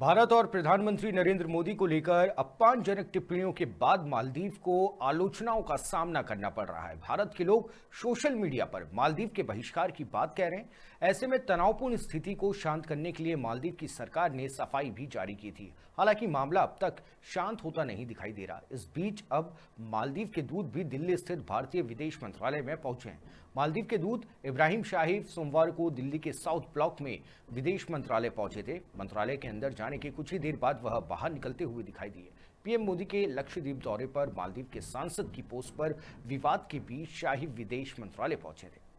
भारत और प्रधानमंत्री नरेंद्र मोदी को लेकर अपमानजनक टिप्पणियों के बाद मालदीव को आलोचनाओं का सामना करना पड़ रहा है भारत के लोग सोशल मीडिया पर मालदीव के बहिष्कार की बात कह रहे हैं ऐसे में तनावपूर्ण स्थिति को शांत करने के लिए मालदीव की सरकार ने सफाई भी जारी की थी हालांकि मामला अब तक शांत होता नहीं दिखाई दे रहा इस बीच अब मालदीव के दूत भी दिल्ली स्थित भारतीय विदेश मंत्रालय में पहुंचे हैं मालदीव के दूत इब्राहिम शाहिब सोमवार को दिल्ली के साउथ ब्लॉक में विदेश मंत्रालय पहुंचे थे मंत्रालय के अंदर जाने के कुछ ही देर बाद वह बाहर निकलते हुए दिखाई दिए पीएम मोदी के लक्षद्वीप दौरे पर मालदीव के सांसद की पोस्ट पर विवाद के बीच शाही विदेश मंत्रालय पहुंचे थे